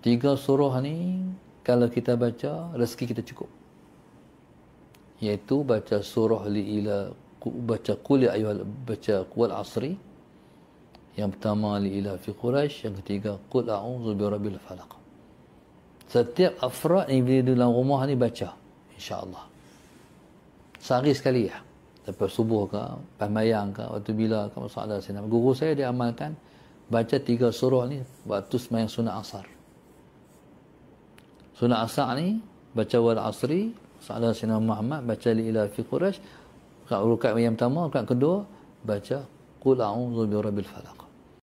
Tiga surah ni kalau kita baca rezeki kita cukup. yaitu baca surah li ila baca qul ayuhal ya baca qul asri. Yang pertama li ila fi quraish, yang ketiga qul a'udzu birabbil falaq. Setiap afra yang di dalam rumah ni baca insya-Allah. Sehari sekali ya. Lepas subuh ke, pemayang ke, waktu bila ke, masalah saya. Guru saya dia amalkan baca tiga surah ni waktu semayang sunat asar. Sunnah asal ni baca wal asri salah sina Muhammad baca li ila fi quraish rukuk yang pertama rukuk kedua baca qul a'udzu bi rabbil falaq